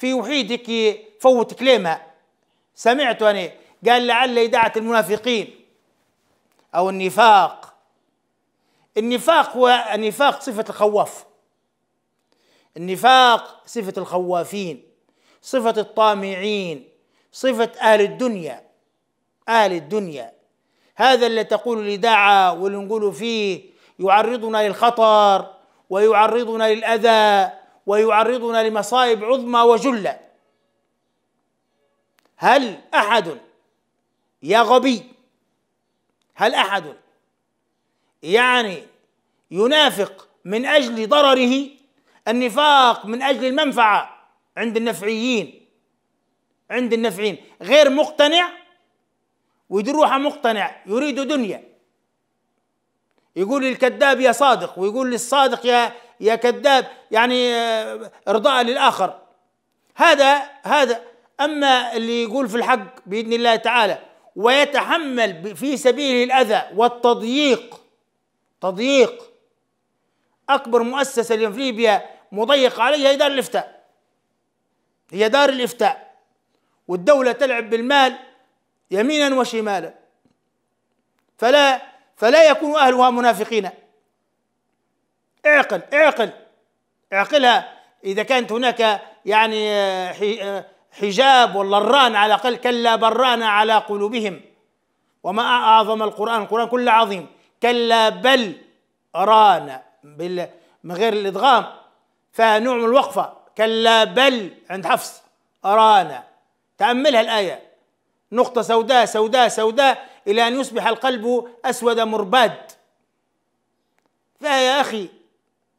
في وحيد هيك فوت كلمة سمعته أنا قال لعل إداعة المنافقين أو النفاق النفاق هو النفاق صفة الخواف النفاق صفة الخوافين صفة الطامعين صفة أهل الدنيا أهل الدنيا هذا اللي تقول الإداعة واللي نقول فيه يعرضنا للخطر ويعرضنا للأذى ويعرضنا لمصائب عظمى وجلة هل أحد يا غبي هل أحد يعني ينافق من أجل ضرره النفاق من أجل المنفعة عند النفعيين عند النفعيين غير مقتنع ويدير روحه مقتنع يريد دنيا يقول للكذاب يا صادق ويقول للصادق يا يا كذاب يعني آه، ارضاء للاخر هذا هذا اما اللي يقول في الحق باذن الله تعالى ويتحمل في سبيله الاذى والتضييق تضييق اكبر مؤسسه اليوم في ليبيا مضيق عليها هي دار الافتاء هي دار الافتاء والدوله تلعب بالمال يمينا وشمالا فلا فلا يكون اهلها منافقين اعقل اعقل اعقلها اذا كانت هناك يعني حجاب ولا ران على الاقل كلا بران على قلوبهم وما اعظم القران القران كله عظيم كلا بل ران من غير الادغام فنوع من الوقفه كلا بل عند حفص أرانا تأملها الآية نقطة سوداء سوداء سوداء الى ان يصبح القلب اسود مرباد فيا اخي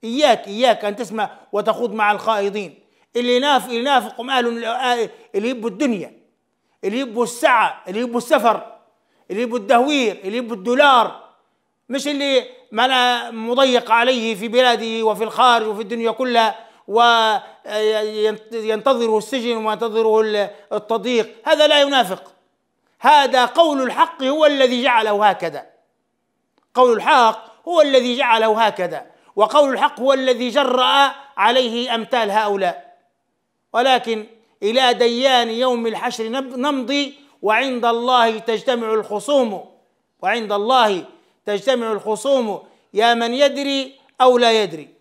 اياك اياك ان تسمع وتخوض مع الخائضين اللي ناف اللي نافق ماله آه، اللي يبوا الدنيا اللي يبوا السعه اللي يبوا السفر اللي يبوا الدهوير اللي يبوا الدولار مش اللي ما مضيق عليه في بلاده وفي الخارج وفي الدنيا كلها وينتظره آه، السجن وينتظره التضييق هذا لا ينافق هذا قول الحق هو الذي جعله هكذا قول الحق هو الذي جعله هكذا وقول الحق هو الذي جرأ عليه أمثال هؤلاء ولكن إلى ديان يوم الحشر نمضي وعند الله تجتمع الخصوم وعند الله تجتمع الخصوم يا من يدري أو لا يدري